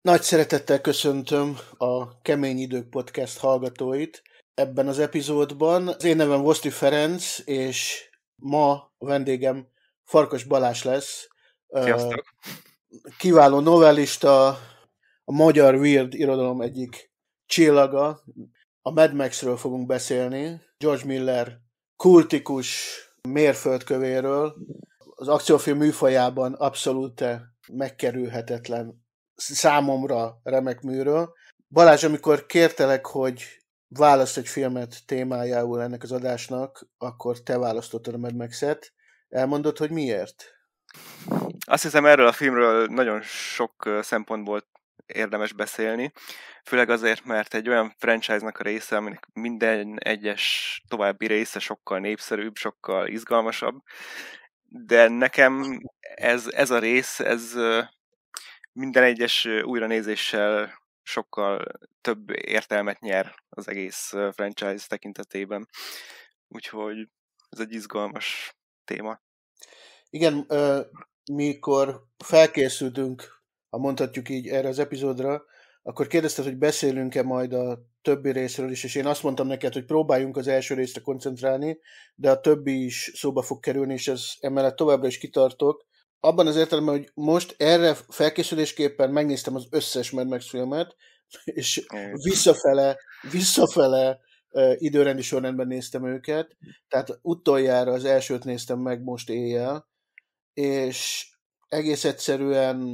Nagy szeretettel köszöntöm a Kemény Idők Podcast hallgatóit ebben az epizódban. Az én nevem Voszti Ferenc, és ma a vendégem Farkas Balás lesz. Sziasztok! Kiváló novellista, a magyar weird irodalom egyik csillaga. A Mad Maxről fogunk beszélni, George Miller kultikus mérföldkövéről, az akciófilm műfajában abszolút megkerülhetetlen számomra remek műről. Balázs, amikor kértelek, hogy választ egy filmet témájául ennek az adásnak, akkor te választottad a Mad max Elmondod, hogy miért? Azt hiszem erről a filmről nagyon sok szempontból érdemes beszélni, főleg azért, mert egy olyan franchise-nak a része, aminek minden egyes további része sokkal népszerűbb, sokkal izgalmasabb, de nekem ez, ez a rész, ez minden egyes újranézéssel sokkal több értelmet nyer az egész franchise tekintetében. Úgyhogy ez egy izgalmas téma. Igen, mikor felkészültünk, ha mondhatjuk így erre az epizódra, akkor kérdezted, hogy beszélünk-e majd a többi részről is, és én azt mondtam neked, hogy próbáljunk az első részre koncentrálni, de a többi is szóba fog kerülni, és ez emellett továbbra is kitartok, abban az értelemben, hogy most erre felkészülésképpen megnéztem az összes Mad Max filmet, és visszafele, visszafele időrendi sorrendben néztem őket, tehát utoljára az elsőt néztem meg most éjjel, és egész egyszerűen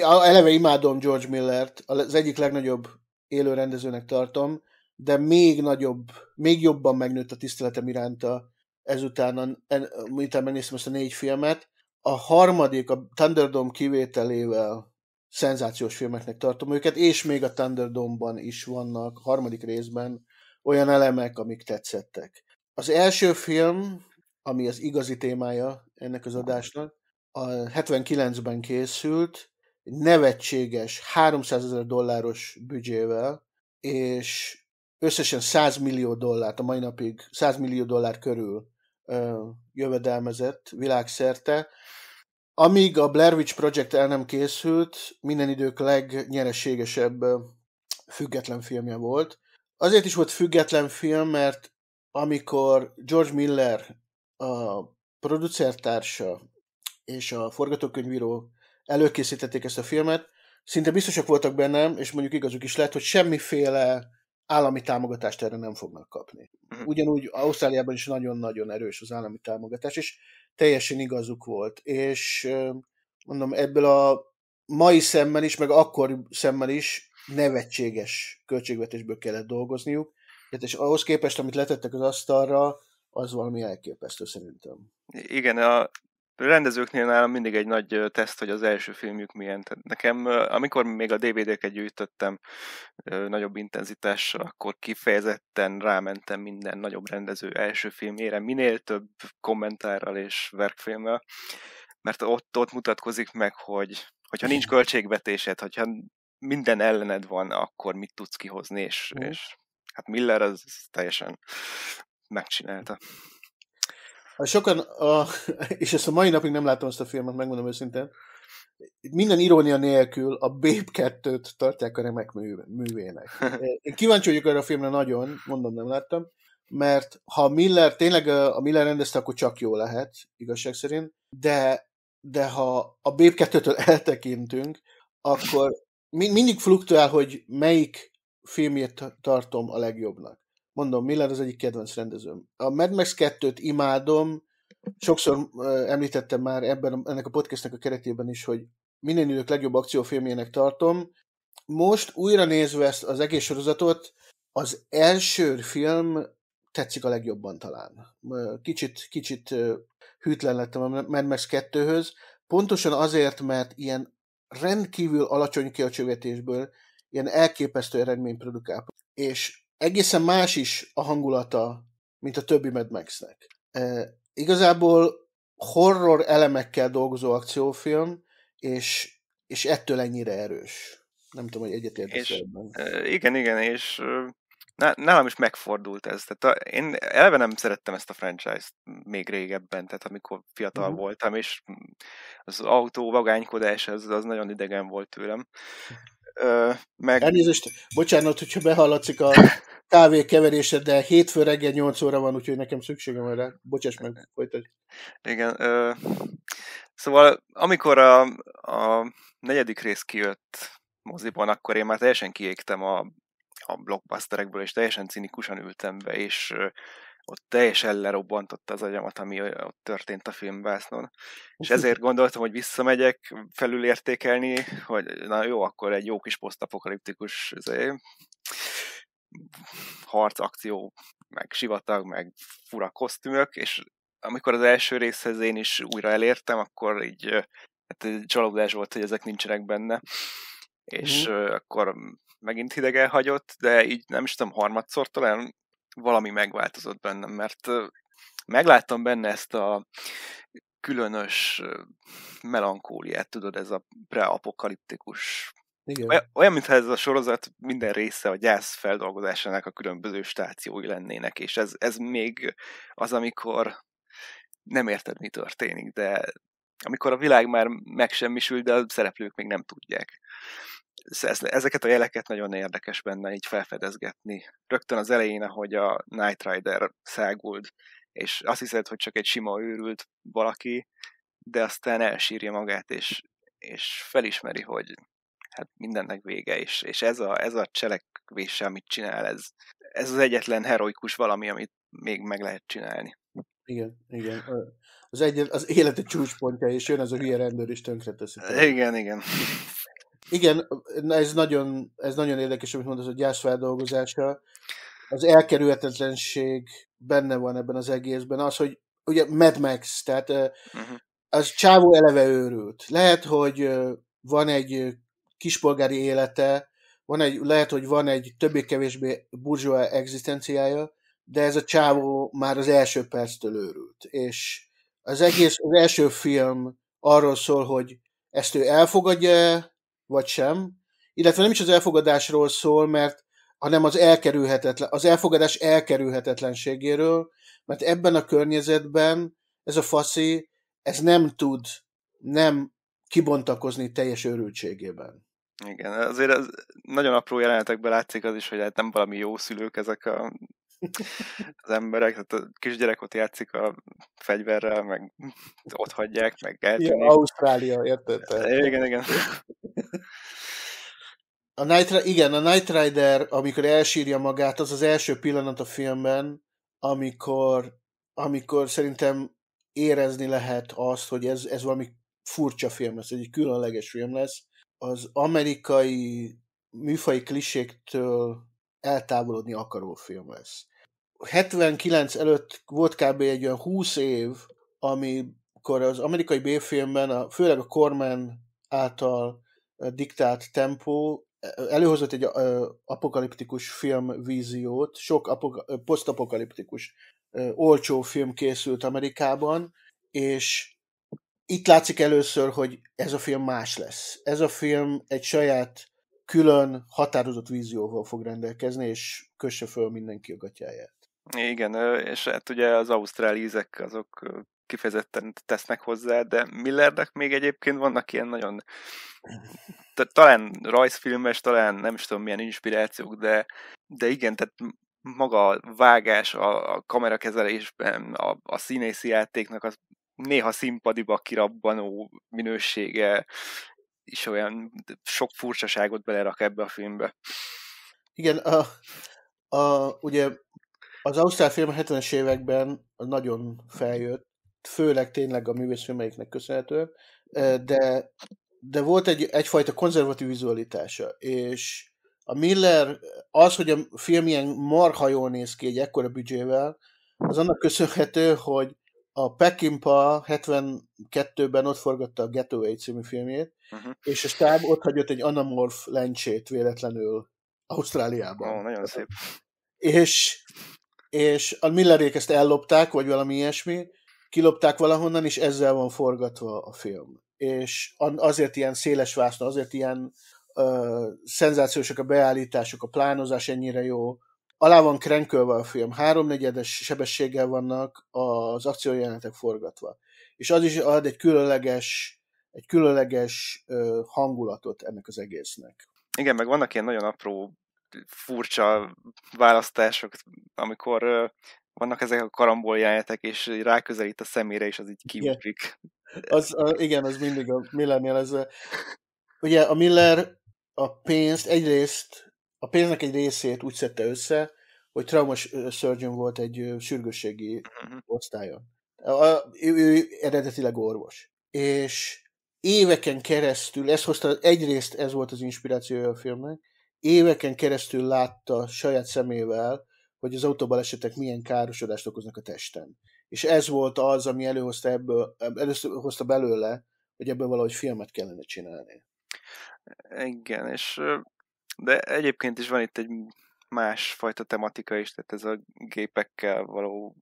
eleve imádom George Millert, az egyik legnagyobb élő rendezőnek tartom, de még nagyobb, még jobban megnőtt a tiszteletem iránta ezután, miután megnéztem ezt a négy filmet, a harmadik, a Thunderdome kivételével szenzációs filmeknek tartom őket, és még a Thunderdome-ban is vannak, a harmadik részben olyan elemek, amik tetszettek. Az első film, ami az igazi témája ennek az adásnak, a 79-ben készült, nevetséges 300 ezer dolláros büdzsével, és összesen 100 millió dollárt, a mai napig 100 millió dollár körül jövedelmezett világszerte. Amíg a Blair Witch Project el nem készült, minden idők legnyereségesebb független filmje volt. Azért is volt független film, mert amikor George Miller, a producertársa és a forgatókönyvíró előkészítették ezt a filmet, szinte biztosak voltak bennem, és mondjuk igazuk is lett, hogy semmiféle állami támogatást erre nem fognak kapni. Mhm. Ugyanúgy Ausztráliában is nagyon-nagyon erős az állami támogatás, és teljesen igazuk volt. És mondom, ebből a mai szemmel is, meg akkor szemmel is nevetséges költségvetésből kellett dolgozniuk, hát és ahhoz képest, amit letettek az asztalra, az valami elképesztő szerintem. Igen, a rendezőknél nálam mindig egy nagy teszt, hogy az első filmjük milyen. Tehát nekem, amikor még a DVD-ket gyűjtöttem nagyobb intenzitással, akkor kifejezetten rámentem minden nagyobb rendező első filmjére, minél több kommentárral és verkfilmmel, mert ott, ott mutatkozik meg, hogy hogyha nincs költségvetésed, hogyha minden ellened van, akkor mit tudsz kihozni, és, mm. és hát Miller az teljesen megcsinálta. A sokan, a, és ezt a mai napig nem láttam ezt a filmet, megmondom őszintén, minden irónia nélkül a Babe 2-t tartják a remek mű, művének. Én kíváncsi vagyok erre a filmre nagyon, mondom, nem láttam, mert ha Miller, tényleg a Miller rendezte, akkor csak jó lehet, igazság szerint, de, de ha a Babe 2-től eltekintünk, akkor mindig fluktuál, hogy melyik filmjét tartom a legjobbnak mondom, Miller az egyik kedvenc rendezőm. A Mad Max 2-t imádom, sokszor említettem már ebben ennek a podcastnek a keretében is, hogy minden idők legjobb akciófilmjének tartom. Most újra nézve ezt az egész sorozatot, az első film tetszik a legjobban talán. Kicsit, kicsit hűtlen lettem a Mad Max 2-höz, pontosan azért, mert ilyen rendkívül alacsony költségvetésből ilyen elképesztő eredmény produkál. És egészen más is a hangulata, mint a többi Mad Maxnek. E, igazából horror elemekkel dolgozó akciófilm, és, és ettől ennyire erős. Nem tudom, hogy egyetértesz ebben. Igen, igen, és nálam is megfordult ez. Tehát a, én eleve nem szerettem ezt a franchise-t még régebben, tehát amikor fiatal uh-huh. voltam, és az autó vagánykodás az, az nagyon idegen volt tőlem. Ö, meg... Elnézést, bocsánat, hogyha behallatszik a kávékeverése, de hétfő reggel 8 óra van, úgyhogy nekem szükségem erre. Bocsáss meg, folytatj. Igen. Ö, szóval amikor a, a negyedik rész kijött moziban, akkor én már teljesen kiégtem a, a blockbusterekből, és teljesen cinikusan ültem be, és ott teljesen lerobbantotta az agyamat, ami ott történt a filmvásznon. Szóval. És ezért gondoltam, hogy visszamegyek felülértékelni, hogy na jó, akkor egy jó kis posztapokaliptikus izé, harc akció, meg sivatag, meg fura kosztümök, és amikor az első részhez én is újra elértem, akkor így hát egy csalódás volt, hogy ezek nincsenek benne. És mm. akkor megint hideg elhagyott, de így nem is tudom, harmadszor talán valami megváltozott bennem, mert megláttam benne ezt a különös melankóliát, tudod, ez a preapokaliptikus igen. Olyan, mintha ez a sorozat minden része a gyász feldolgozásának a különböző stációi lennének, és ez, ez még az, amikor nem érted, mi történik, de amikor a világ már megsemmisül, de a szereplők még nem tudják. Ezeket a jeleket nagyon érdekes benne így felfedezgetni. Rögtön az elején, ahogy a Night Rider száguld, és azt hiszed, hogy csak egy sima őrült valaki, de aztán elsírja magát, és, és felismeri, hogy hát mindennek vége, és, és ez, a, ez a cselekvés, amit csinál, ez, ez az egyetlen heroikus valami, amit még meg lehet csinálni. Igen, igen. Az, egy, az élete csúcspontja, és jön az a hülye rendőr, és tönkreteszi. Igen, igen. Igen, ez nagyon, ez nagyon érdekes, amit mondasz, a gyászfeldolgozása. Az elkerülhetetlenség benne van ebben az egészben. Az, hogy ugye Mad Max, tehát uh-huh. az csávó eleve őrült. Lehet, hogy van egy kispolgári élete, van egy, lehet, hogy van egy többé-kevésbé burzsóa egzisztenciája, de ez a csávó már az első perctől őrült. És az egész, az első film arról szól, hogy ezt ő elfogadja vagy sem, illetve nem is az elfogadásról szól, mert hanem az, elkerülhetetlen, az elfogadás elkerülhetetlenségéről, mert ebben a környezetben ez a faszi, ez nem tud nem kibontakozni teljes őrültségében. Igen, azért az nagyon apró jelenetekben látszik az is, hogy hát nem valami jó szülők ezek a, az emberek, tehát a kisgyerek ott játszik a fegyverrel, meg ott hagyják, meg eltűnik. Igen, Ausztrália, érted? E, igen, igen. A Night, igen, a Night Rider, amikor elsírja magát, az az első pillanat a filmben, amikor, amikor szerintem érezni lehet azt, hogy ez, ez valami furcsa film lesz, egy különleges film lesz, az amerikai műfai kliséktől eltávolodni akaró film lesz. 79 előtt volt kb. egy olyan 20 év, amikor az amerikai B-filmben, a, főleg a Corman által diktált tempó előhozott egy apokaliptikus filmvíziót, sok apoka- posztapokaliptikus olcsó film készült Amerikában, és itt látszik először, hogy ez a film más lesz. Ez a film egy saját, külön, határozott vízióval fog rendelkezni, és kösse föl mindenki a gatyáját. Igen, és hát ugye az ausztrál ízek azok kifejezetten tesznek hozzá, de Millernek még egyébként vannak ilyen nagyon talán rajzfilmes, talán nem is tudom milyen inspirációk, de, de igen, tehát maga a vágás, a, a kamerakezelésben, a, a színészi játéknak az néha színpadiba kirabbanó minősége is olyan sok furcsaságot belerak ebbe a filmbe. Igen, a, a, ugye az Ausztrál film a 70-es években nagyon feljött, főleg tényleg a művészfilmeiknek köszönhetően, de, de volt egy, egyfajta konzervatív vizualitása, és a Miller, az, hogy a film ilyen marha jól néz ki egy ekkora büdzsével, az annak köszönhető, hogy a Peckinpah 72-ben ott forgatta a Getaway című filmjét, uh-huh. és a stáb ott hagyott egy anamorf lencsét véletlenül Ausztráliában. Ó, oh, nagyon szép. És, és a Millerék ezt ellopták, vagy valami ilyesmi, kilopták valahonnan, és ezzel van forgatva a film. És azért ilyen széles vászna, azért ilyen ö, uh, szenzációsak a beállítások, a plánozás ennyire jó, alá van krenkölve a film, háromnegyedes sebességgel vannak az akciójelenetek forgatva. És az is ad egy különleges, egy különleges hangulatot ennek az egésznek. Igen, meg vannak ilyen nagyon apró, furcsa választások, amikor vannak ezek a karamboljelenetek, és ráközelít a szemére, és az így kiugrik. Az, a, igen, az mindig a Millernél. Ez, ugye a Miller a pénzt egyrészt a pénznek egy részét úgy szedte össze, hogy traumas surgeon volt egy sürgősségi mhm. osztályon. A, ő, ő eredetileg orvos. És éveken keresztül, ez hozta, egyrészt ez volt az inspirációja a filmnek, éveken keresztül látta saját szemével, hogy az autóbalesetek milyen károsodást okoznak a testen. És ez volt az, ami előhozta, ebből, először hozta belőle, hogy ebből valahogy filmet kellene csinálni. Igen, és de egyébként is van itt egy másfajta tematika is, tehát ez a gépekkel való,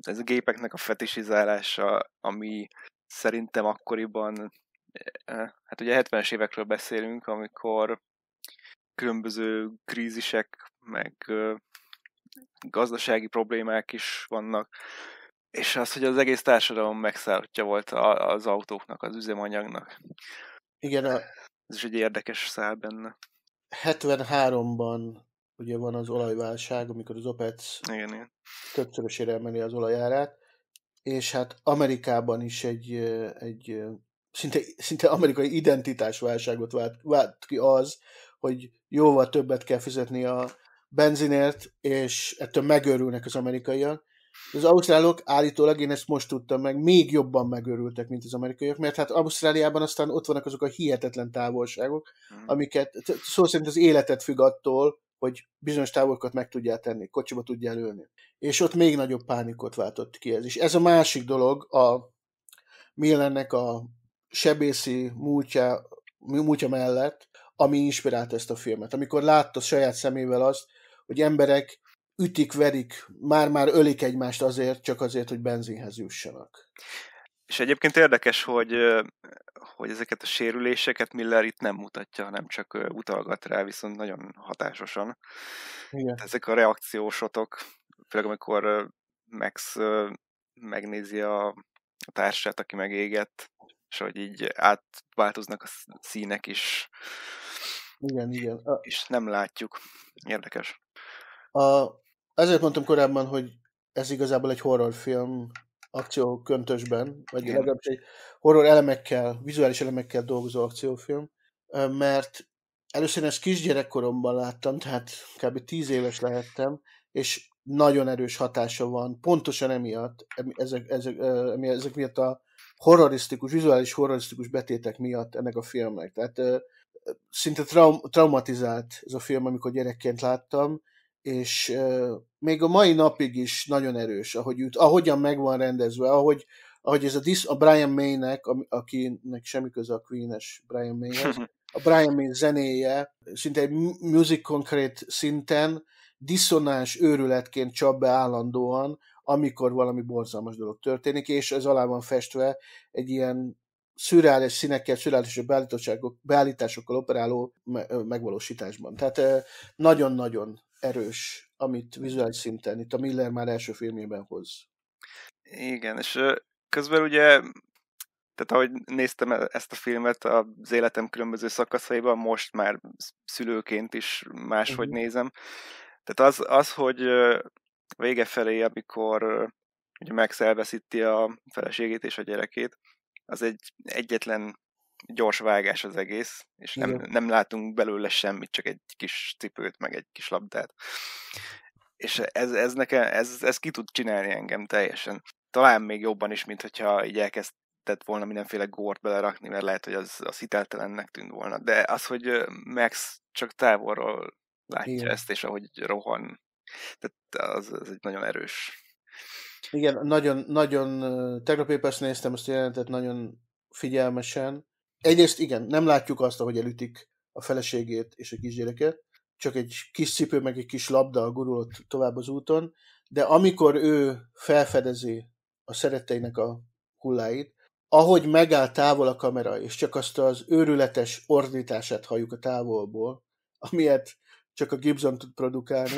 ez a gépeknek a fetisizálása, ami szerintem akkoriban, hát ugye 70-es évekről beszélünk, amikor különböző krízisek, meg gazdasági problémák is vannak, és az, hogy az egész társadalom megszállottja volt az autóknak, az üzemanyagnak. Igen, a, ez is egy érdekes szál benne. 73-ban ugye van az olajválság, amikor az OPEC igen, igen. többszörösére emeli az olajárát, és hát Amerikában is egy, egy szinte, szinte amerikai identitásválságot vált, vált ki az, hogy jóval többet kell fizetni a benzinért, és ettől megőrülnek az amerikaiak, az ausztrálok állítólag, én ezt most tudtam meg, még jobban megörültek, mint az amerikaiak, mert hát Ausztráliában aztán ott vannak azok a hihetetlen távolságok, mm. amiket szó szerint az életet függ attól, hogy bizonyos távolokat meg tudjál tenni, kocsiba tudjál ülni. És ott még nagyobb pánikot váltott ki ez is. Ez a másik dolog, a Millennek a sebészi múltja, múltja mellett, ami inspirálta ezt a filmet. Amikor látta saját szemével azt, hogy emberek ütik, verik, már-már ölik egymást azért, csak azért, hogy benzinhez jussanak. És egyébként érdekes, hogy, hogy ezeket a sérüléseket Miller itt nem mutatja, hanem csak utalgat rá, viszont nagyon hatásosan. Igen. Ezek a reakciósotok, főleg amikor Max megnézi a társát, aki megégett, és hogy így átváltoznak a színek is. Igen, igen. És nem látjuk. Érdekes. A, ezért mondtam korábban, hogy ez igazából egy horrorfilm akció köntösben, vagy Igen. legalábbis egy horror elemekkel, vizuális elemekkel dolgozó akciófilm, mert először ezt kisgyerekkoromban láttam, tehát kb. tíz éves lehettem, és nagyon erős hatása van, pontosan emiatt, ezek, ezek, ezek miatt a horrorisztikus, vizuális horrorisztikus betétek miatt ennek a filmnek. Tehát szinte traum, traumatizált ez a film, amikor gyerekként láttam, és még a mai napig is nagyon erős, ahogy jut, ahogyan meg van rendezve, ahogy, ahogy ez a, disz, a Brian May-nek, akinek semmi köze a Queen-es Brian may a Brian May zenéje szinte egy music konkrét szinten diszonáns őrületként csap be állandóan, amikor valami borzalmas dolog történik, és ez alá van festve egy ilyen szürreális színekkel, szürreális beállításokkal operáló megvalósításban. Tehát nagyon-nagyon erős, amit vizuális szinten itt a Miller már első filmjében hoz. Igen, és közben ugye, tehát ahogy néztem e-, ezt a filmet az életem különböző szakaszaiban, most már szülőként is máshogy uh-huh. nézem. Tehát az, az, hogy vége felé, amikor ugye Max elveszíti a feleségét és a gyerekét, az egy egyetlen gyors vágás az egész, és nem, nem látunk belőle semmit, csak egy kis cipőt, meg egy kis labdát. És ez, ez nekem, ez, ez ki tud csinálni engem teljesen. Talán még jobban is, mint hogyha így elkezdett volna mindenféle górt belerakni, mert lehet, hogy az, az hiteltelennek tűnt volna. De az, hogy Max csak távolról látja Igen. ezt, és ahogy rohan, tehát az, az egy nagyon erős. Igen, nagyon, nagyon, tegnap épp ezt néztem, ezt jelentet nagyon figyelmesen, egyrészt igen, nem látjuk azt, ahogy elütik a feleségét és a kisgyereket, csak egy kis cipő, meg egy kis labda a gurult tovább az úton, de amikor ő felfedezi a szeretteinek a hulláit, ahogy megáll távol a kamera, és csak azt az őrületes ordítását halljuk a távolból, amilyet csak a Gibson tud produkálni,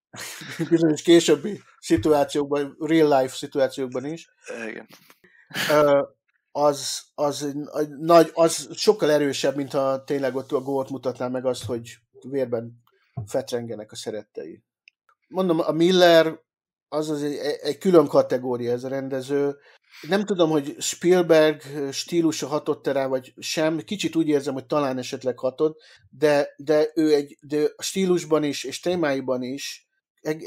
bizonyos későbbi szituációkban, real life szituációkban is. Igen az, az, az, nagy, az sokkal erősebb, mint ha tényleg ott a gólt mutatná meg azt, hogy vérben fetrengenek a szerettei. Mondom, a Miller az, az egy, egy külön kategória ez a rendező. Nem tudom, hogy Spielberg stílusa hatott rá, vagy sem. Kicsit úgy érzem, hogy talán esetleg hatott, de, de ő egy de a stílusban is, és témáiban is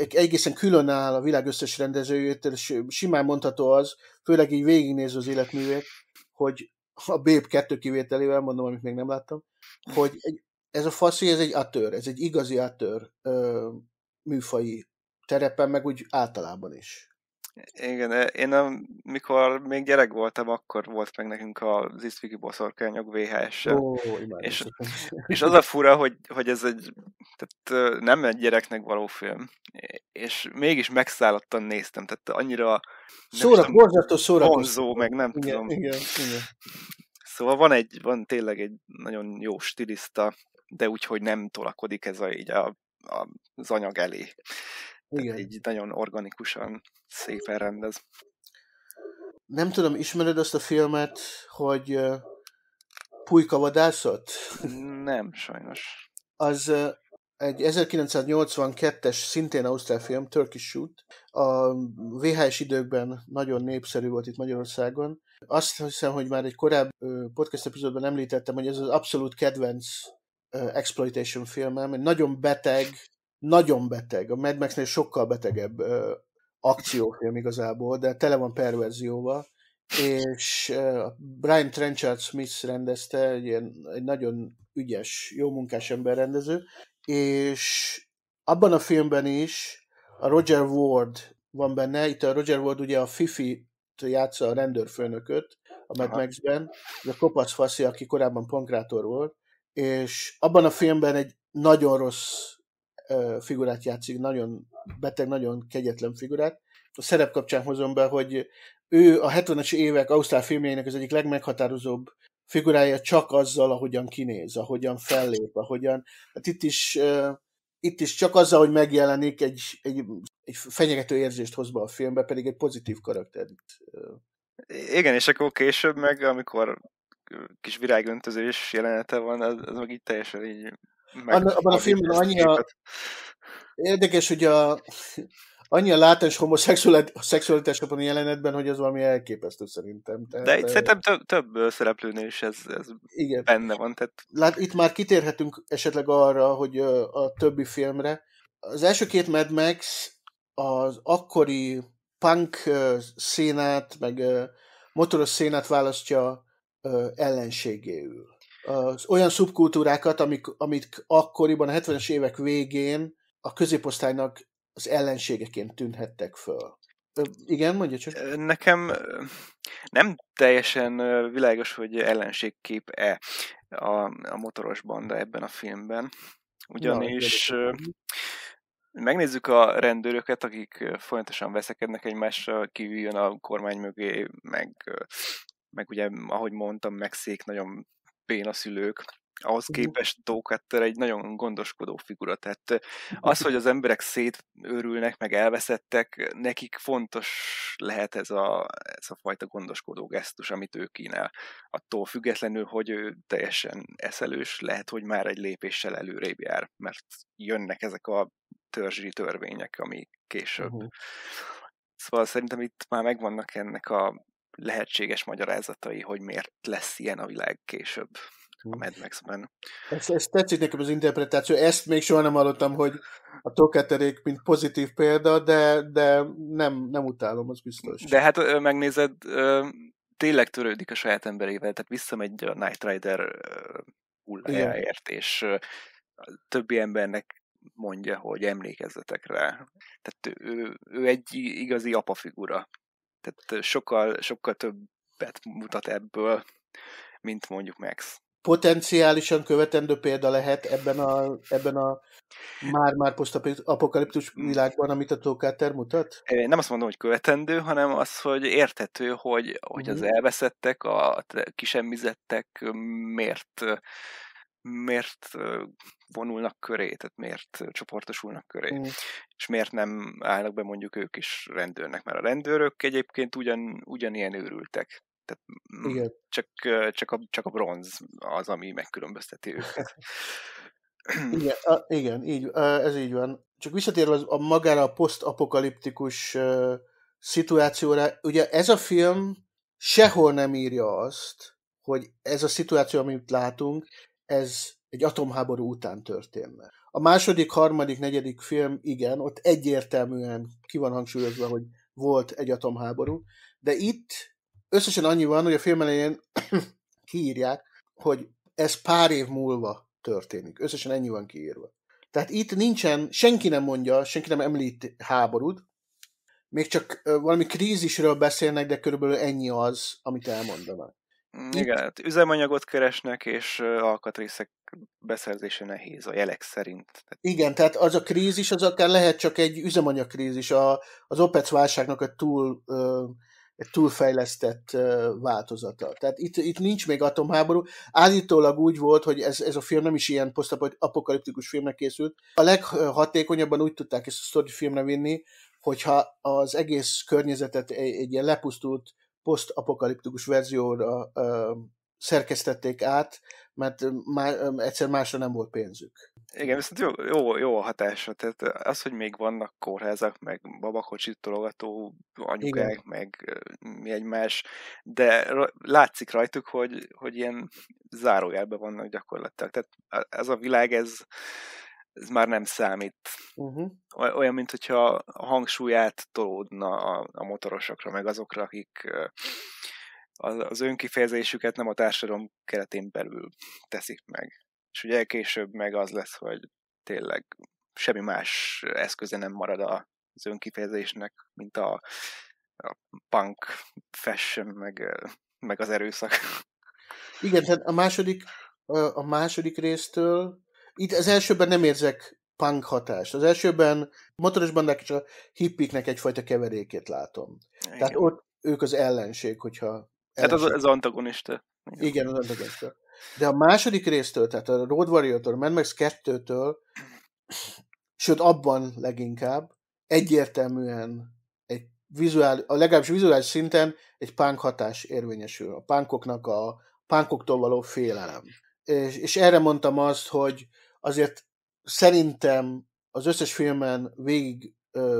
egészen külön áll a világ összes rendezőjétől, és simán mondható az, főleg így végignézve az életművét, hogy a Béb kettő kivételével, mondom, amit még nem láttam, hogy egy, ez a faszi, ez egy atör, ez egy igazi atör műfai terepen, meg úgy általában is. Igen, e, én amikor még gyerek voltam, akkor volt meg nekünk az Iszviki boszorkányok VHS-e. Oh, és, és az a fura, hogy, hogy ez egy, tehát nem egy gyereknek való film, és mégis megszállottan néztem, tehát annyira Szóra, borzasztó szóra. Vonzó, meg nem igen, tudom. Igen, igen. Szóval van egy, van tényleg egy nagyon jó stiliszta, de úgyhogy nem tolakodik ez a, így a, a, az anyag elé. Igen. Tehát így nagyon organikusan szépen rendez. Nem tudom, ismered azt a filmet, hogy Pulyka vadászott? Nem, sajnos. Az egy 1982-es, szintén Ausztrál film, Turkish Shoot. A VHS időkben nagyon népszerű volt itt Magyarországon. Azt hiszem, hogy már egy korábbi podcast epizódban említettem, hogy ez az abszolút kedvenc exploitation filmem, egy nagyon beteg, nagyon beteg, a Mad max Max-nél sokkal betegebb ö, akciófilm igazából, de tele van perverzióval, és ö, Brian Trenchard Smith rendezte, egy, ilyen, egy nagyon ügyes, jó munkás ember rendező, és abban a filmben is a Roger Ward van benne, itt a Roger Ward ugye a Fifi játsza a rendőrfőnököt a Mad Max-ben, a kopacfaszi, aki korábban pankrátor volt, és abban a filmben egy nagyon rossz figurát játszik, nagyon beteg, nagyon kegyetlen figurát. A szerep kapcsán hozom be, hogy ő a 70-es évek Ausztrál filmjeinek az egyik legmeghatározóbb figurája csak azzal, ahogyan kinéz, ahogyan fellép, ahogyan... Hát itt is, uh, itt is csak azzal, hogy megjelenik, egy, egy, egy fenyegető érzést hoz be a filmbe, pedig egy pozitív karakter. Igen, és akkor később meg, amikor kis virágöntözés jelenete van, az, az meg így teljesen így meg abban a filmben annyi a... Érdekes, hogy a, annyi a látás homoszexualitásokban a jelenetben, hogy az valami elképesztő szerintem. Tehát, De itt szerintem több, több szereplőnél is ez, ez igen. benne van. Tehát... Lát, itt már kitérhetünk esetleg arra, hogy a, a többi filmre. Az első két Mad Max az akkori punk szénát, meg motoros szénát választja ellenségéül az olyan szubkultúrákat, amik, amit akkoriban a 70-es évek végén a középosztálynak az ellenségeként tűnhettek föl. Igen, mondja csak. Nekem nem teljesen világos, hogy ellenségkép-e a, a motoros banda ebben a filmben. Ugyanis Na, megnézzük a rendőröket, akik folyamatosan veszekednek egymásra, kívüljön a kormány mögé, meg, meg ugye, ahogy mondtam, Mexik nagyon béna szülők, ahhoz mhm. képest Tókatter egy nagyon gondoskodó figura. Tehát az, hogy az emberek szétőrülnek, meg elveszettek, nekik fontos lehet ez a, ez a fajta gondoskodó gesztus, amit ő kínál. Attól függetlenül, hogy ő teljesen eszelős, lehet, hogy már egy lépéssel előrébb jár, mert jönnek ezek a törzsi törvények, ami később. Uh-huh. Szóval szerintem itt már megvannak ennek a lehetséges magyarázatai, hogy miért lesz ilyen a világ később a Mad Max-ben. Ez, ez tetszik nekem az interpretáció, ezt még soha nem hallottam, hogy a toketerék mint pozitív példa, de, de nem, nem utálom, az biztos. De hát megnézed, tényleg törődik a saját emberével, tehát visszamegy a Night Rider hullájáért, és többi embernek mondja, hogy emlékezzetek rá. Tehát ő, ő egy igazi apafigura. Tehát sokkal, sokkal többet mutat ebből, mint mondjuk Max. Potenciálisan követendő példa lehet ebben a, ebben a már-már posztapokaliptus mm. világban, amit a Tókáter mutat? Nem azt mondom, hogy követendő, hanem az, hogy értető, hogy, hogy az mhm. elveszettek, a kisemmizettek miért miért vonulnak köré, tehát miért csoportosulnak köré, mm. és miért nem állnak be mondjuk ők is rendőrnek, mert a rendőrök egyébként ugyan, ugyanilyen őrültek. Tehát mm, Igen. Csak, csak, a, csak a bronz az, ami megkülönbözteti őket. igen, a, igen így, ez így van. Csak visszatérve a magára a posztapokaliptikus uh, szituációra, ugye ez a film sehol nem írja azt, hogy ez a szituáció, amit látunk, ez egy atomháború után történne. A második, harmadik, negyedik film, igen, ott egyértelműen ki van hangsúlyozva, hogy volt egy atomháború, de itt összesen annyi van, hogy a film elején kiírják, hogy ez pár év múlva történik. Összesen ennyi van kiírva. Tehát itt nincsen, senki nem mondja, senki nem említ háborút, még csak valami krízisről beszélnek, de körülbelül ennyi az, amit elmondanak. Mm, igen, hát üzemanyagot keresnek, és alkatrészek beszerzése nehéz a jelek szerint. Igen, tehát az a krízis, az akár lehet csak egy üzemanyagkrízis, a, az OPEC válságnak a túl, egy túlfejlesztett változata. Tehát itt, itt nincs még atomháború. Állítólag úgy volt, hogy ez, ez a film nem is ilyen apokaliptikus filmnek készült. A leghatékonyabban úgy tudták ezt a sztori filmre vinni, hogyha az egész környezetet egy, egy ilyen lepusztult posztapokaliptikus verzióra ö, szerkesztették át, mert má, ö, egyszer másra nem volt pénzük. Igen, viszont jó, jó, jó a hatása. Tehát az, hogy még vannak kórházak, meg babakocsit tologató anyukák, Igen. meg mi egymás, de látszik rajtuk, hogy, hogy ilyen zárójelben vannak gyakorlatilag. Tehát ez a világ, ez ez már nem számít. Uh-huh. Olyan, mint hogyha a hangsúlyát tolódna a, a motorosokra, meg azokra, akik az önkifejezésüket nem a társadalom keretén belül teszik meg. És ugye később meg az lesz, hogy tényleg semmi más eszköze nem marad az önkifejezésnek, mint a, a punk fashion, meg, meg az erőszak. Igen, tehát a második, a második résztől itt az elsőben nem érzek punk hatást. Az elsőben motoros bandák és a hippiknek egyfajta keverékét látom. Igen. Tehát ott ők az ellenség, hogyha... Ellenség. Hát az, az antagonista. Igen, Igen az antagonista. De a második résztől, tehát a Road Warrior-től, Mad Max 2-től, sőt abban leginkább, egyértelműen egy vizuál, a legalábbis vizuális szinten egy punk hatás érvényesül. A punkoknak a punkoktól való félelem. És, és erre mondtam azt, hogy azért szerintem az összes filmen végig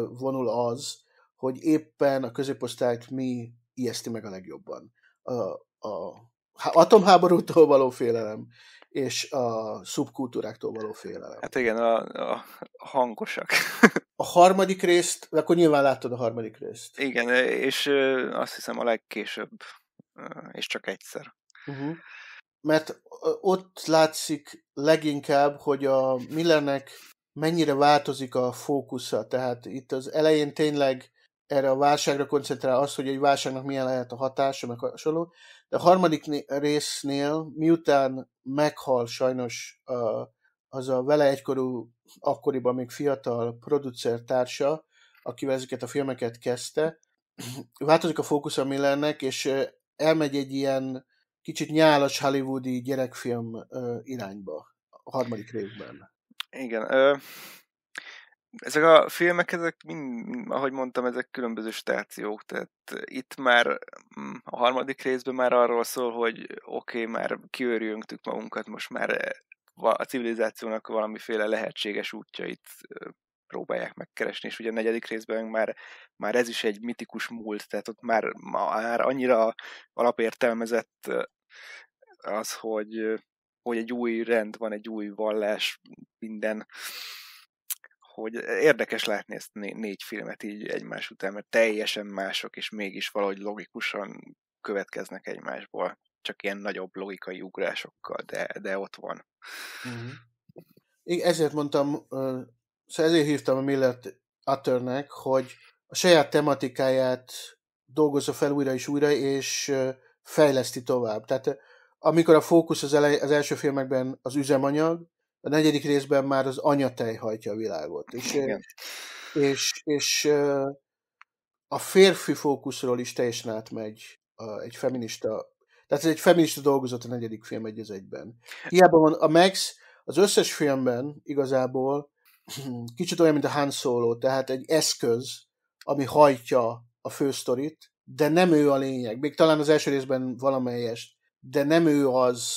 vonul az, hogy éppen a középosztályt mi ijeszti meg a legjobban. A, a atomháborútól való félelem, és a szubkultúráktól való félelem. Hát igen, a, a hangosak. a harmadik részt, akkor nyilván láttad a harmadik részt. Igen, és azt hiszem a legkésőbb, és csak egyszer. Uh-huh mert ott látszik leginkább, hogy a Millernek mennyire változik a fókusza. Tehát itt az elején tényleg erre a válságra koncentrál az, hogy egy válságnak milyen lehet a hatása, meg hasonló. De a harmadik résznél, miután meghal sajnos az a vele egykorú, akkoriban még fiatal producer társa, akivel ezeket a filmeket kezdte, változik a fókusz a Millernek, és elmegy egy ilyen kicsit nyálas hollywoodi gyerekfilm irányba a harmadik részben. Igen. Ö, ezek a filmek, ezek mind, ahogy mondtam, ezek különböző stációk, tehát itt már mm, a harmadik részben már arról szól, hogy oké, okay, már kiőrjöntük magunkat, most már e, a civilizációnak valamiféle lehetséges útjait próbálják megkeresni, és ugye a negyedik részben már, már ez is egy mitikus múlt, tehát ott már, már annyira alapértelmezett az, hogy, hogy egy új rend van, egy új vallás, minden, hogy érdekes látni ezt né- négy filmet így egymás után, mert teljesen mások, és mégis valahogy logikusan következnek egymásból, csak ilyen nagyobb logikai ugrásokkal, de, de ott van. Mm-hmm. ezért mondtam szóval ezért hívtam a Millert Atternek, hogy a saját tematikáját dolgozza fel újra és újra, és fejleszti tovább. Tehát amikor a fókusz az, elej, az első filmekben az üzemanyag, a negyedik részben már az anyatej hajtja a világot. És, és, és a férfi fókuszról is teljesen átmegy egy feminista, tehát ez egy feminista dolgozat a negyedik film egy az egyben. Hiába van a Max az összes filmben igazából kicsit olyan, mint a Han Solo, tehát egy eszköz, ami hajtja a fősztorit, de nem ő a lényeg. Még talán az első részben valamelyest, de nem ő az,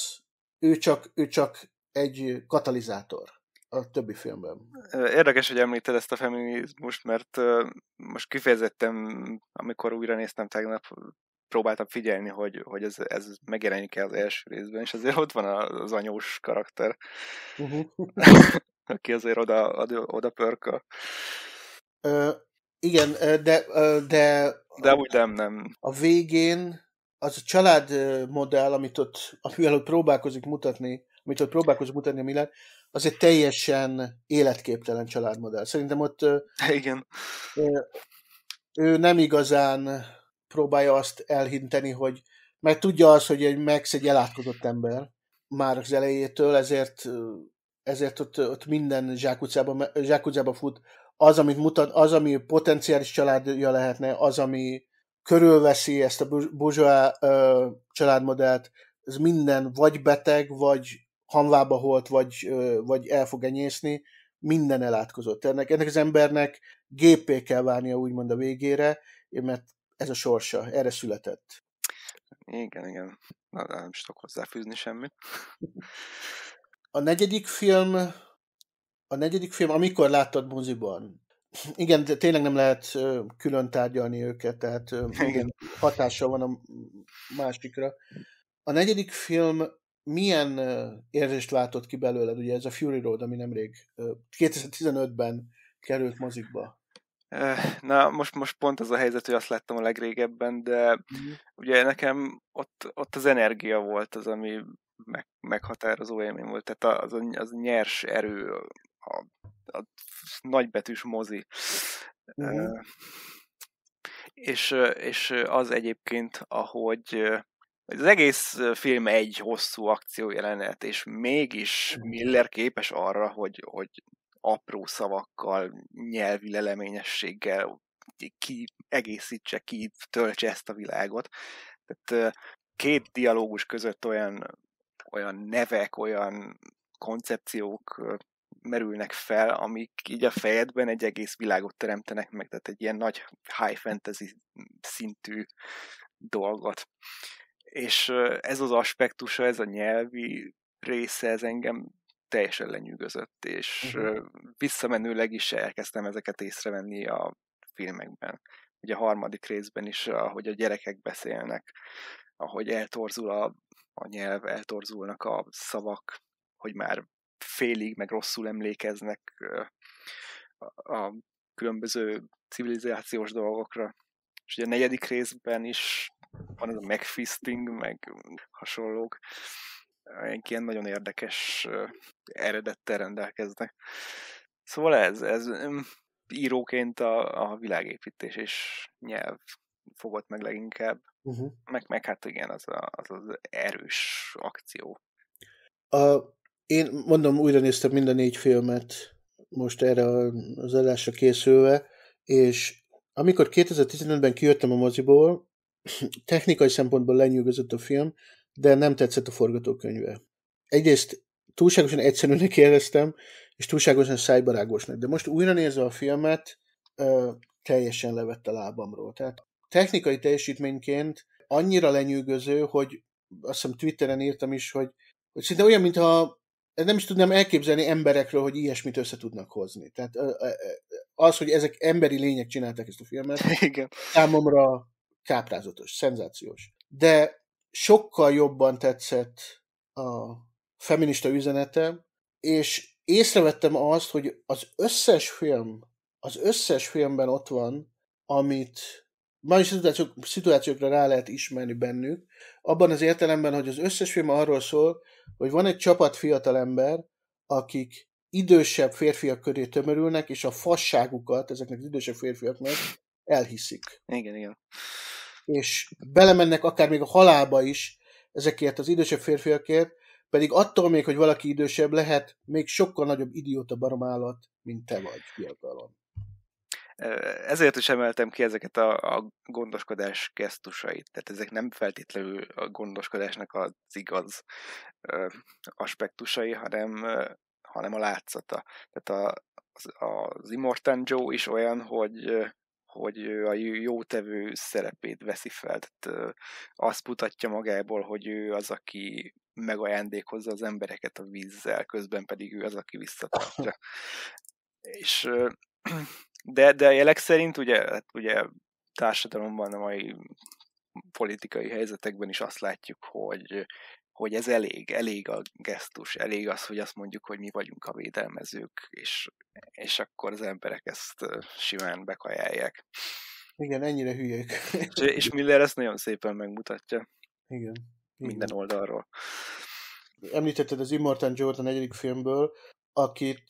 ő csak, ő csak egy katalizátor a többi filmben. Érdekes, hogy említed ezt a feminizmust, mert most kifejezetten, amikor újra néztem tegnap, próbáltam figyelni, hogy, hogy ez, ez megjelenik-e az első részben, és azért ott van az anyós karakter. Uh-huh. aki azért oda, oda pörka. Ö, igen, de, de... De úgy nem, nem. A végén az a család modell, amit ott, amivel ott próbálkozik mutatni, amit ott próbálkozik mutatni a Miller, az egy teljesen életképtelen családmodell. Szerintem ott Igen. Ő, ő nem igazán próbálja azt elhinteni, hogy mert tudja az, hogy egy Max egy elátkozott ember már az elejétől, ezért ezért ott, ott minden zsákutcába, zsákutcába fut. Az, amit mutat, az, ami potenciális családja lehetne, az, ami körülveszi ezt a Bourgeois uh, családmodellt, ez minden vagy beteg, vagy hanvába holt, vagy, uh, vagy el fog enyészni, minden elátkozott. Ennek, ennek az embernek gépé kell várnia úgymond a végére, mert ez a sorsa, erre született. Igen, igen. Na, nem is tudok hozzáfűzni semmit. A negyedik film, a negyedik film, amikor láttad buziban, Igen, de tényleg nem lehet külön tárgyalni őket, tehát igen, hatása van a másikra. A negyedik film milyen érzést váltott ki belőled? Ugye ez a Fury Road, ami nemrég 2015-ben került mozikba. Na, most, most pont az a helyzet, hogy azt láttam a legrégebben, de mm. ugye nekem ott, ott az energia volt az, ami meg, meghatározó élmény volt. Tehát az a, az nyers erő, a, a nagybetűs mozi. mm és, és az egyébként, ahogy az egész film egy hosszú jelenet, és mégis mhm. Miller képes arra, hogy, hogy apró szavakkal, nyelvi leleményességgel ki egészítse, ki töltse ezt a világot. Tehát két dialógus között olyan olyan nevek, olyan koncepciók merülnek fel, amik így a fejedben egy egész világot teremtenek meg, tehát egy ilyen nagy high fantasy szintű dolgot. És ez az aspektusa, ez a nyelvi része, ez engem teljesen lenyűgözött, és uh-huh. visszamenőleg is elkezdtem ezeket észrevenni a filmekben. Ugye a harmadik részben is, ahogy a gyerekek beszélnek, ahogy eltorzul a a nyelv, eltorzulnak a szavak, hogy már félig meg rosszul emlékeznek a különböző civilizációs dolgokra. És ugye a negyedik részben is van ez a megfisting, meg hasonlók. Ilyen nagyon érdekes eredettel rendelkeznek. Szóval ez, ez íróként a, a világépítés és nyelv fogott meg leginkább. Uh-huh. Meg, meg hát igen, az, a, az az erős akció. A, én mondom, újra néztem mind a négy filmet most erre az adásra készülve, és amikor 2015-ben kijöttem a moziból, technikai szempontból lenyűgözött a film, de nem tetszett a forgatókönyve. Egyrészt túlságosan egyszerűnek éreztem, és túlságosan szájbarágosnak. De most újra nézve a filmet, ö, teljesen levett a lábamról. Tehát technikai teljesítményként annyira lenyűgöző, hogy azt hiszem Twitteren írtam is, hogy, hogy szinte olyan, mintha nem is tudnám elképzelni emberekről, hogy ilyesmit össze tudnak hozni. Tehát az, hogy ezek emberi lények csinálták ezt a filmet, Igen. számomra káprázatos, szenzációs. De sokkal jobban tetszett a feminista üzenete, és észrevettem azt, hogy az összes film, az összes filmben ott van, amit is szituációk, szituációkra rá lehet ismerni bennük, abban az értelemben, hogy az összes film arról szól, hogy van egy csapat fiatalember, akik idősebb férfiak köré tömörülnek, és a fasságukat ezeknek az idősebb férfiaknak elhiszik. Igen, igen. És belemennek akár még a halálba is ezekért az idősebb férfiakért, pedig attól még, hogy valaki idősebb lehet, még sokkal nagyobb idióta baromállat, mint te vagy fiatalon. Ezért is emeltem ki ezeket a, a gondoskodás gesztusait. Tehát ezek nem feltétlenül a gondoskodásnak az igaz aspektusai, hanem, hanem a látszata. Tehát a, az, az Immortan Joe is olyan, hogy hogy a jótevő szerepét veszi fel, tehát azt mutatja magából, hogy ő az, aki megajándékozza az embereket a vízzel, közben pedig ő az, aki visszatartja. És de, de jelek szerint ugye, hát ugye társadalomban a mai politikai helyzetekben is azt látjuk, hogy, hogy ez elég, elég a gesztus, elég az, hogy azt mondjuk, hogy mi vagyunk a védelmezők, és, és akkor az emberek ezt simán bekajálják. Igen, ennyire hülyék. És, és Miller ezt nagyon szépen megmutatja. Igen. Igen. Minden oldalról. Említetted az Immortan Jordan egyik filmből, akit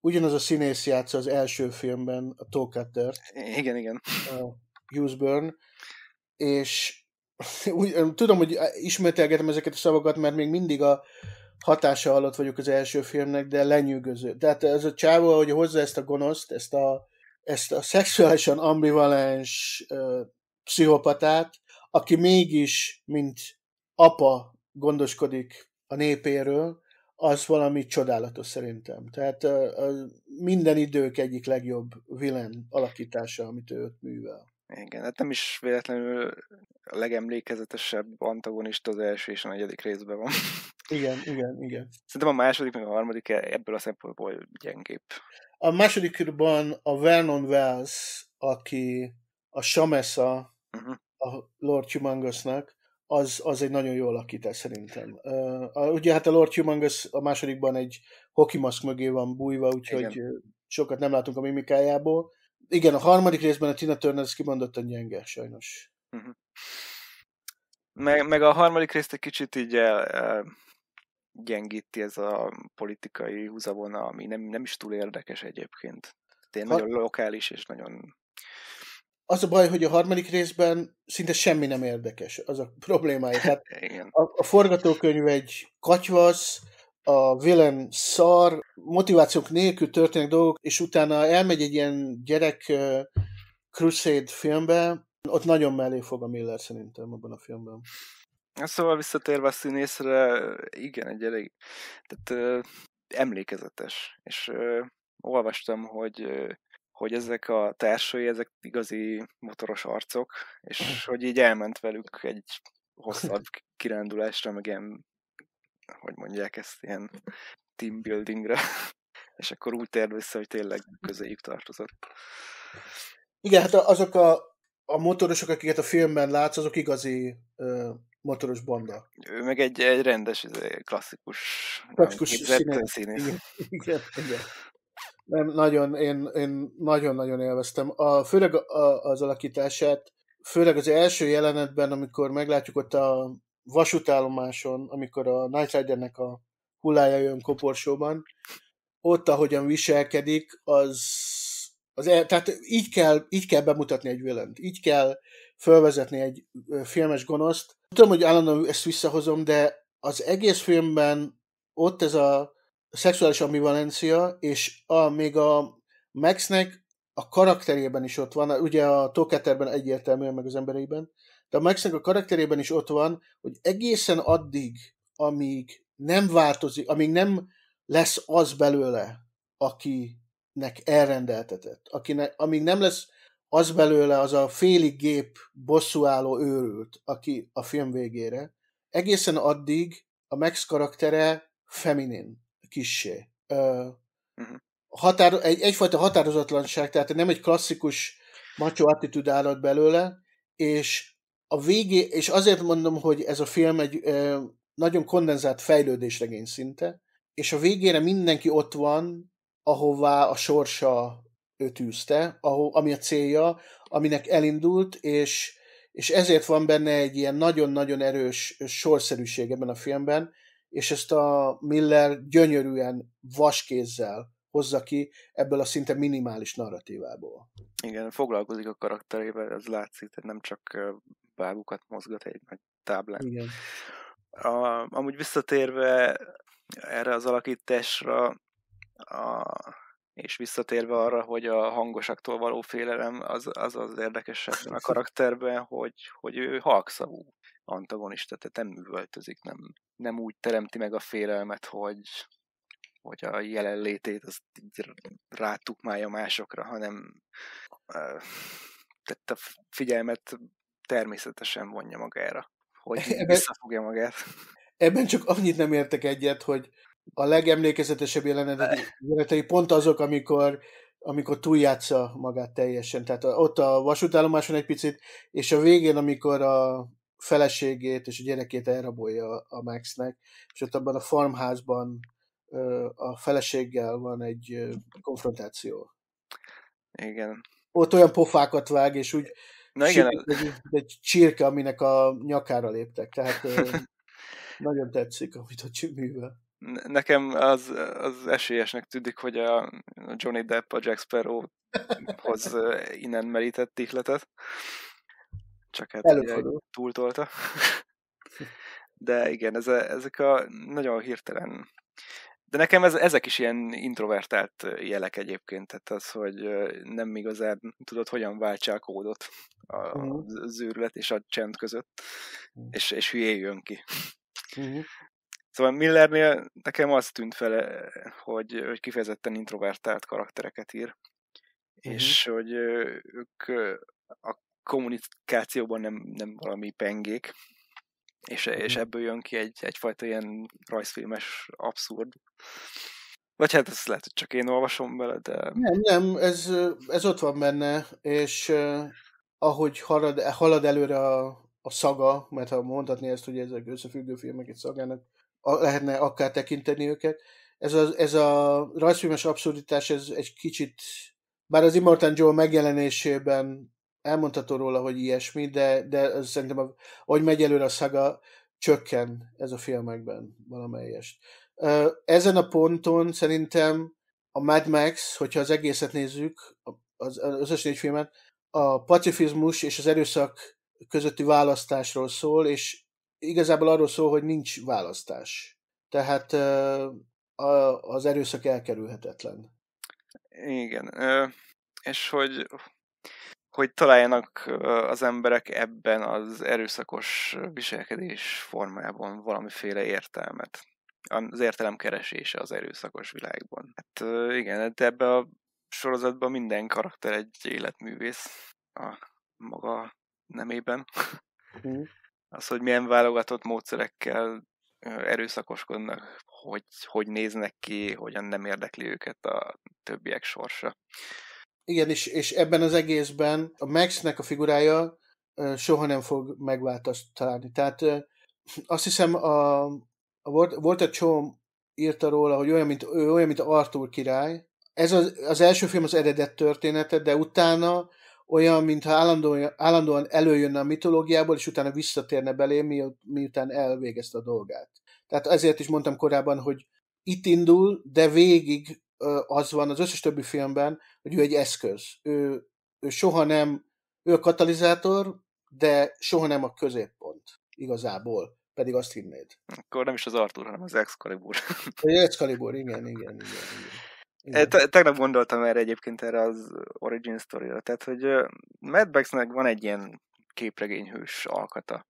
ugyanaz a színész játsza az első filmben a Tókattert. Igen, igen. A Hughes és úgy, tudom, hogy ismételgetem ezeket a szavakat, mert még mindig a hatása alatt vagyok az első filmnek, de lenyűgöző. Tehát ez a csávó, hogy hozza ezt a gonoszt, ezt a, ezt a szexuálisan ambivalens uh, pszichopatát, aki mégis, mint apa gondoskodik a népéről, az valami csodálatos szerintem. Tehát minden idők egyik legjobb villain alakítása, amit ő ott művel. Igen, hát nem is véletlenül a legemlékezetesebb antagonista az első és a negyedik részben van. Igen, igen, igen. Szerintem a második meg a harmadik ebből a szempontból gyengébb. A másodikban a Vernon Wells, aki a Shamesa, uh-huh. a Lord Humongousnak, az, az egy nagyon jó alakítás szerintem. Uh, ugye hát a Lord Humongous a másodikban egy hokimaszk mögé van bújva, úgyhogy Igen. sokat nem látunk a mimikájából. Igen, a harmadik részben a Tina Turner ez kimondottan gyenge, sajnos. Uh-huh. Meg, meg a harmadik részt egy kicsit így el, el, gyengíti ez a politikai húzavona, ami nem, nem is túl érdekes egyébként. Tényleg Har- nagyon lokális és nagyon az a baj, hogy a harmadik részben szinte semmi nem érdekes, az a problémája. Tehát a, a forgatókönyv egy katyvasz, a villain szar, motivációk nélkül történnek dolgok, és utána elmegy egy ilyen gyerek uh, Crusade filmbe, ott nagyon mellé fog a Miller szerintem abban a filmben. Szóval visszatérve a színészre, igen, egy elég tehát, uh, emlékezetes. És uh, olvastam, hogy uh, hogy ezek a társai, ezek igazi motoros arcok, és hogy így elment velük egy hosszabb kirándulásra, meg ilyen, hogy mondják ezt, ilyen team buildingre, és akkor úgy tér vissza, hogy tényleg közéjük tartozott. Igen, hát azok a, a motorosok, akiket a filmben látsz, azok igazi ö, motoros banda. Ő meg egy, egy rendes, izé, klasszikus, klasszikus színész. Igen, Igen, igen. nem, nagyon, én, én nagyon-nagyon élveztem. A, főleg a, az alakítását, főleg az első jelenetben, amikor meglátjuk ott a vasútállomáson, amikor a Night Ridernek a hullája jön koporsóban, ott, ahogyan viselkedik, az, az el, tehát így kell, így kell bemutatni egy vilent, így kell felvezetni egy filmes gonoszt. Tudom, hogy állandóan ezt visszahozom, de az egész filmben ott ez a a szexuális ambivalencia, és a, még a Maxnek a karakterében is ott van, ugye a Toketerben egyértelműen, meg az embereiben, de a Maxnek a karakterében is ott van, hogy egészen addig, amíg nem változik, amíg nem lesz az belőle, akinek elrendeltetett, akinek, amíg nem lesz az belőle az a félig gép bosszúálló őrült, aki a film végére, egészen addig a Max karaktere feminin kissé. Ö, határ, egy, egyfajta határozatlanság, tehát nem egy klasszikus macho attitűd állat belőle, és a végé, és azért mondom, hogy ez a film egy ö, nagyon kondenzált fejlődésregény szinte, és a végére mindenki ott van, ahová a sorsa ő tűzte, ahol, ami a célja, aminek elindult, és, és ezért van benne egy ilyen nagyon-nagyon erős sorszerűség ebben a filmben, és ezt a Miller gyönyörűen vaskézzel hozza ki ebből a szinte minimális narratívából. Igen, foglalkozik a karakterével, az látszik, tehát nem csak bábukat mozgat egy nagy táblán. Igen. A, amúgy visszatérve erre az alakításra, a, és visszatérve arra, hogy a hangosaktól való félelem az az, az érdekes ebben a karakterben, hogy, hogy ő halkszavú antagonista, tehát nem üvöltözik, nem, nem úgy teremti meg a félelmet, hogy, hogy a jelenlétét azt így rátukmálja másokra, hanem tehát a figyelmet természetesen vonja magára, hogy e-, e-, visszafogja magát. Ebben csak annyit nem értek egyet, hogy a legemlékezetesebb jelenetei pont azok, amikor amikor túljátsza magát teljesen. Tehát ott a vasútállomáson egy picit, és a végén, amikor a feleségét és a gyerekét elrabolja a Maxnek, és ott abban a farmházban a feleséggel van egy konfrontáció. Igen. Ott olyan pofákat vág, és úgy Na igen. egy, egy csirke, aminek a nyakára léptek. Tehát nagyon tetszik, amit a művel nekem az, az esélyesnek tűnik, hogy a Johnny Depp a Jack Sparrowhoz innen merített ihletet. Csak hát túltolta. De igen, ez a, ezek a nagyon hirtelen de nekem ez, ezek is ilyen introvertált jelek egyébként, tehát az, hogy nem igazán tudod, hogyan váltsa a kódot a, uh-huh. zűrület és a csend között, uh-huh. és, és jön ki. Uh-huh. Szóval Millernél nekem az tűnt fel, hogy, hogy kifejezetten introvertált karaktereket ír, mm-hmm. és hogy ők a kommunikációban nem, nem valami pengék, és, mm-hmm. és ebből jön ki egy, egyfajta ilyen rajzfilmes abszurd. Vagy hát ezt lehet, hogy csak én olvasom bele, de... Nem, nem, ez, ez ott van benne, és ahogy halad, halad előre a, a szaga, mert ha mondhatni ezt, hogy ezek összefüggő filmek egy szagának, lehetne akár tekinteni őket. Ez a, ez a rajzfilmes abszurditás, ez egy kicsit, bár az Immortan Joe megjelenésében elmondható róla, hogy ilyesmi, de, de az szerintem, hogy megy előre a szaga, csökken ez a filmekben valamelyest. Ezen a ponton szerintem a Mad Max, hogyha az egészet nézzük, az, az összes négy filmet, a pacifizmus és az erőszak közötti választásról szól, és igazából arról szól, hogy nincs választás. Tehát az erőszak elkerülhetetlen. Igen. És hogy, hogy találjanak az emberek ebben az erőszakos viselkedés formájában valamiféle értelmet. Az értelem keresése az erőszakos világban. Hát igen, de hát ebbe a sorozatban minden karakter egy életművész a maga nemében. Mm az, hogy milyen válogatott módszerekkel erőszakoskodnak, hogy, hogy néznek ki, hogyan nem érdekli őket a többiek sorsa. Igen, és, és ebben az egészben a Maxnek a figurája soha nem fog megváltoztatni. Tehát azt hiszem, a, a egy csom írta róla, hogy olyan, mint, olyan, mint Arthur király. Ez az, az első film az eredet története, de utána olyan, mintha állandóan, állandóan előjönne a mitológiából, és utána visszatérne belé, mi, miután elvégezte a dolgát. Tehát ezért is mondtam korábban, hogy itt indul, de végig az van az összes többi filmben, hogy ő egy eszköz. Ő, ő soha nem, ő a katalizátor, de soha nem a középpont igazából, pedig azt hinnéd. Akkor nem is az Arthur, hanem az Excalibur. Az Excalibur, igen, igen, igen. igen. Tegnap gondoltam erre egyébként erre az origin story-ra, tehát hogy Mad Maxnek van egy ilyen képregényhős alkata,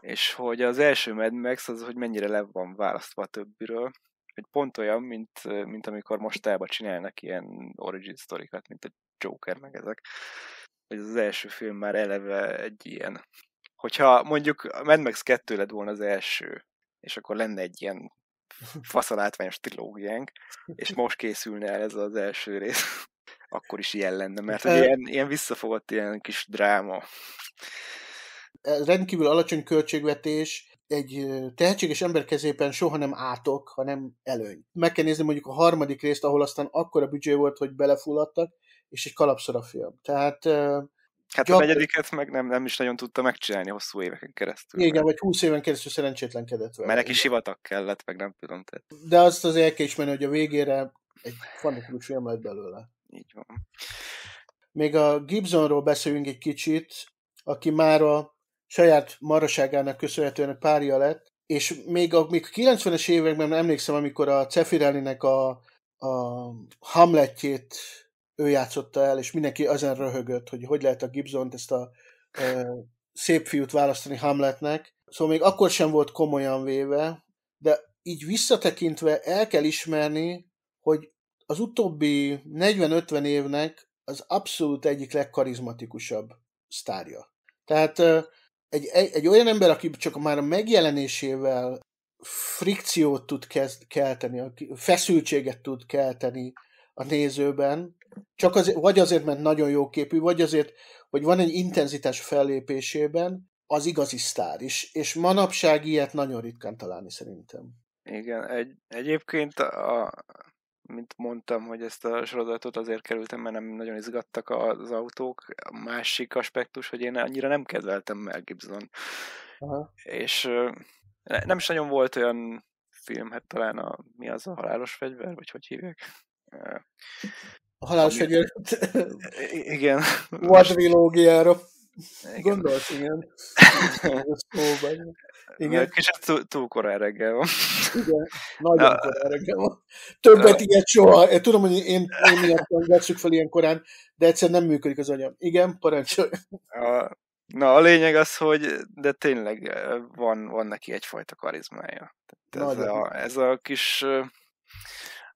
és hogy az első Mad Max az, hogy mennyire le van választva a többiről, hogy pont olyan, mint, mint amikor mostában csinálnak ilyen origin story mint a Joker meg ezek. Hogy az első film már eleve egy ilyen. Hogyha mondjuk Mad Max 2 lett volna az első, és akkor lenne egy ilyen faszalátványos trilógiánk, és most készülne el ez az első rész, akkor is ilyen lenne, mert hogy ilyen, ilyen visszafogott ilyen kis dráma. rendkívül alacsony költségvetés, egy tehetséges ember kezében soha nem átok, hanem előny. Meg kell nézni mondjuk a harmadik részt, ahol aztán akkora büdzsé volt, hogy belefulladtak, és egy kalapszor a film. Tehát Hát Gyakor... a negyediket meg nem, nem is nagyon tudta megcsinálni hosszú éveken keresztül. Igen, mert... vagy húsz éven keresztül szerencsétlenkedett vele. Mert neki sivatag kellett, meg nem tudom. Tehát... De azt az el kell ismerni, hogy a végére egy fanikus film lett belőle. Így van. Még a Gibsonról beszélünk egy kicsit, aki már a saját maraságának köszönhetően párja lett, és még a, még a 90-es években emlékszem, amikor a Cefirelli-nek a, a Hamletjét ő játszotta el, és mindenki ezen röhögött, hogy hogy lehet a gibson t ezt a e, szép fiút választani Hamletnek. Szóval még akkor sem volt komolyan véve, de így visszatekintve el kell ismerni, hogy az utóbbi 40-50 évnek az abszolút egyik legkarizmatikusabb sztárja. Tehát egy, egy, egy olyan ember, aki csak már a megjelenésével frikciót tud kezd, kelteni, feszültséget tud kelteni a nézőben, csak azért, vagy azért, mert nagyon jó képű, vagy azért, hogy van egy intenzitás fellépésében, az igazi sztár is. És manapság ilyet nagyon ritkán találni szerintem. Igen, egy, egyébként a, mint mondtam, hogy ezt a sorozatot azért kerültem, mert nem nagyon izgattak az autók. A másik aspektus, hogy én annyira nem kedveltem Mel Gibson. Aha. És nem is nagyon volt olyan film, hát talán a, mi az a halálos fegyver, vagy hogy hívják? A halálos egyenlőt. Igen. Vadvilógiára. Gondolsz, igen. igen. Kicsit túl, túl korán reggel van. Igen, nagyon Na, korán reggel van. Többet na, ilyet soha. Én tudom, hogy én, én miatt veszük fel ilyen korán, de egyszer nem működik az anyam. Igen, parancsolj. na, a lényeg az, hogy de tényleg eh, van, van neki egyfajta karizmája. Tehát ez, a, ez a kis eh,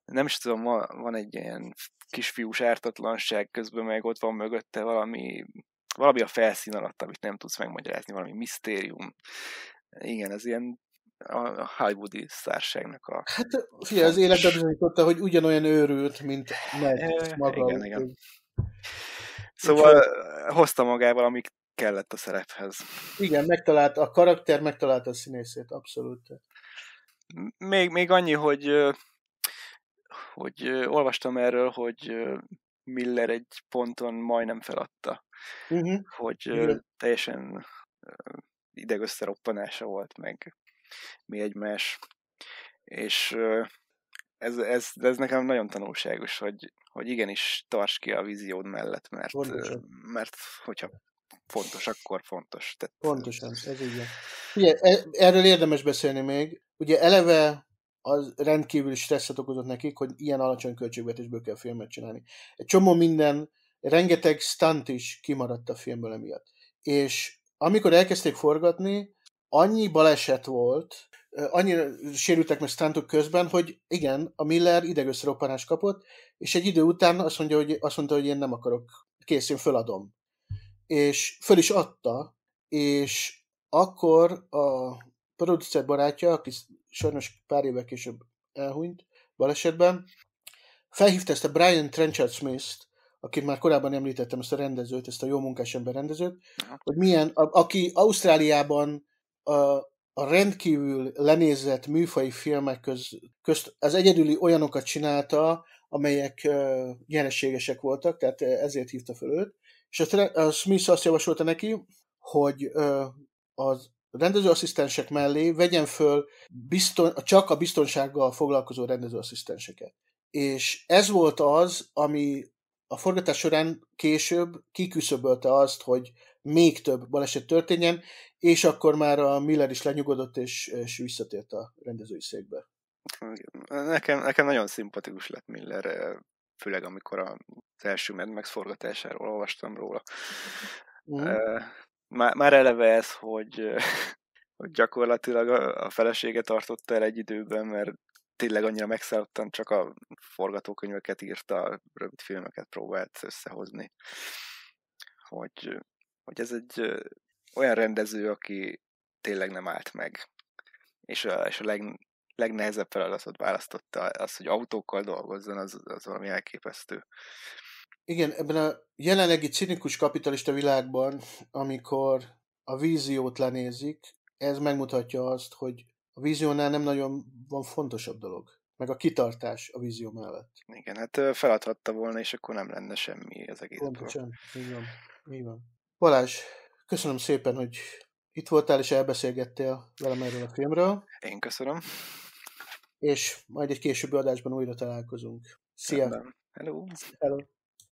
nem is tudom, van egy ilyen kisfiús ártatlanság, közben meg ott van mögötte valami, valami a felszín alatt, amit nem tudsz megmagyarázni, valami misztérium. Igen, ez ilyen a hollywoodi szárságnak a... Hát fia, az életed bizonyította, hogy ugyanolyan őrült, mint meg maga. Igen, igen. Szóval Úgyhogy... hozta magával, amik kellett a szerephez. Igen, megtalált a karakter, megtalált a színészét, abszolút. Még, még annyi, hogy hogy olvastam erről, hogy Miller egy ponton majdnem feladta. Uh-huh. Hogy uh-huh. teljesen idegösszeroppanása volt, meg mi egymás. És ez, ez, ez nekem nagyon tanulságos, hogy, hogy igenis tarts ki a víziód mellett, mert, Pontosan. mert hogyha fontos, akkor fontos. Tehát... Pontosan, ez így. Ugye, e, erről érdemes beszélni még. Ugye eleve az rendkívül stresszet okozott nekik, hogy ilyen alacsony költségvetésből kell filmet csinálni. Egy csomó minden, rengeteg stunt is kimaradt a filmből emiatt. És amikor elkezdték forgatni, annyi baleset volt, annyira sérültek meg stuntok közben, hogy igen, a Miller idegösszeroppanást kapott, és egy idő után azt mondja, hogy, azt mondta, hogy én nem akarok, kész, én föladom. És föl is adta, és akkor a producer barátja, aki sajnos pár évvel később elhunyt balesetben. Felhívta ezt a Brian Trenchard Smith-t, akit már korábban említettem, ezt a rendezőt, ezt a jó munkás ember rendezőt, hogy milyen, a, aki Ausztráliában a, a rendkívül lenézett műfai filmek köz, közt az egyedüli olyanokat csinálta, amelyek uh, nyereségesek voltak, tehát ezért hívta fel őt. És a, a Smith azt javasolta neki, hogy uh, az rendezőasszisztensek mellé vegyen föl bizton, csak a biztonsággal foglalkozó rendezőasszisztenseket. És ez volt az, ami a forgatás során később kiküszöbölte azt, hogy még több baleset történjen, és akkor már a Miller is lenyugodott, és, és visszatért a rendezői székbe. Nekem, nekem nagyon szimpatikus lett Miller, főleg amikor az első Mad Max forgatásáról olvastam róla. Uh-huh már, már eleve ez, hogy, hogy gyakorlatilag a felesége tartotta el egy időben, mert tényleg annyira megszállottan csak a forgatókönyveket írta, rövid filmeket próbált összehozni. Hogy, hogy ez egy olyan rendező, aki tényleg nem állt meg. És a, és a leg, legnehezebb feladatot választotta, az, hogy autókkal dolgozzon, az, az valami elképesztő igen, ebben a jelenlegi cinikus kapitalista világban, amikor a víziót lenézik, ez megmutatja azt, hogy a víziónál nem nagyon van fontosabb dolog, meg a kitartás a vízió mellett. Igen, hát feladhatta volna, és akkor nem lenne semmi az egész. Pontosan, így van. Így van. Balázs, köszönöm szépen, hogy itt voltál és elbeszélgettél velem erről a filmről. Én köszönöm. És majd egy későbbi adásban újra találkozunk. Szia! Hello! Hello!